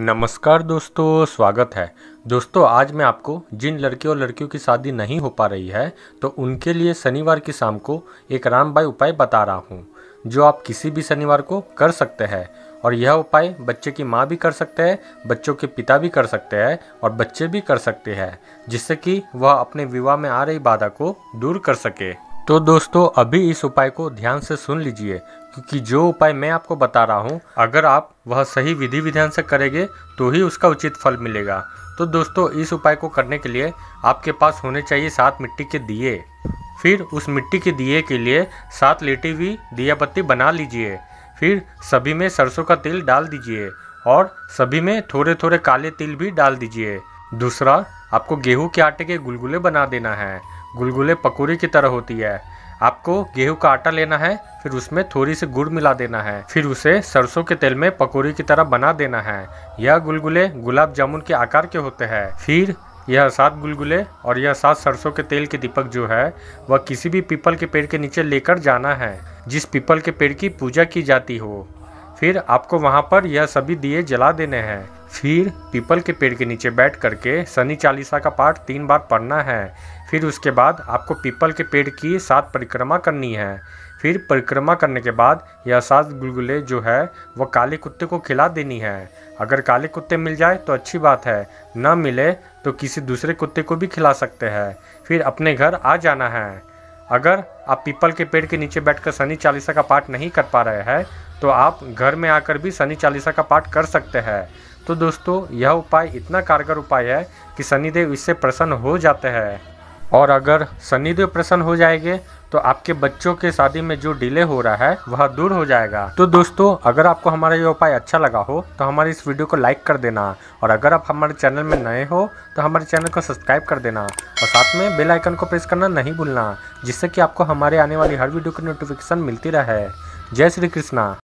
नमस्कार दोस्तों स्वागत है दोस्तों आज मैं आपको जिन लड़कियों और लड़कियों की शादी नहीं हो पा रही है तो उनके लिए शनिवार की शाम को एक रामबाई उपाय बता रहा हूँ जो आप किसी भी शनिवार को कर सकते हैं और यह उपाय बच्चे की माँ भी कर सकते हैं बच्चों के पिता भी कर सकते हैं और बच्चे भी कर सकते हैं जिससे कि वह अपने विवाह में आ रही बाधा को दूर कर सके तो दोस्तों अभी इस उपाय को ध्यान से सुन लीजिए क्योंकि जो उपाय मैं आपको बता रहा हूँ अगर आप वह सही विधि विधान से करेंगे तो ही उसका उचित फल मिलेगा तो दोस्तों इस उपाय को करने के लिए आपके पास होने चाहिए सात मिट्टी के दिए फिर उस मिट्टी के दिए के लिए सात लेटी हुई दिया बत्ती बना लीजिए फिर सभी में सरसों का तेल डाल दीजिए और सभी में थोड़े थोड़े काले तिल भी डाल दीजिए दूसरा आपको गेहूं के आटे के गुलगुले बना देना है गुलगुले पकौड़ी की तरह होती है आपको गेहूं का आटा लेना है फिर उसमें थोड़ी सी गुड़ मिला देना है फिर उसे सरसों के तेल में पकौड़ी की तरह बना देना है यह गुलगुले गुलाब जामुन के आकार के होते हैं फिर यह सात गुलगुले और यह सात सरसों के तेल के दीपक जो है वह किसी भी पीपल के पेड़ के नीचे लेकर जाना है जिस पीपल के पेड़ की पूजा की जाती हो फिर आपको वहाँ पर यह सभी दिए जला देने हैं फिर पीपल के पेड़ के नीचे बैठ करके शनि चालीसा का पाठ तीन बार पढ़ना है फिर उसके बाद आपको पीपल के पेड़ की सात परिक्रमा करनी है फिर परिक्रमा करने के बाद यह सात गुलगुले जो है वह काले कुत्ते को खिला देनी है अगर काले कुत्ते मिल जाए तो अच्छी बात है न मिले तो किसी दूसरे कुत्ते को भी खिला सकते हैं फिर अपने घर आ जाना है अगर आप पीपल के पेड़ के नीचे बैठकर शनि चालीसा का पाठ नहीं कर पा रहे हैं तो आप घर में आकर भी शनि चालीसा का पाठ कर सकते हैं तो दोस्तों यह उपाय इतना कारगर उपाय है कि शनिदेव इससे प्रसन्न हो जाते हैं और अगर शनिदेव प्रसन्न हो जाएंगे तो आपके बच्चों के शादी में जो डिले हो रहा है वह दूर हो जाएगा तो दोस्तों अगर आपको हमारा ये उपाय अच्छा लगा हो तो हमारे इस वीडियो को लाइक कर देना और अगर आप हमारे चैनल में नए हो तो हमारे चैनल को सब्सक्राइब कर देना और साथ में बेल आइकन को प्रेस करना नहीं भूलना जिससे कि आपको हमारे आने वाली हर वीडियो की नोटिफिकेशन मिलती रहे जय श्री कृष्णा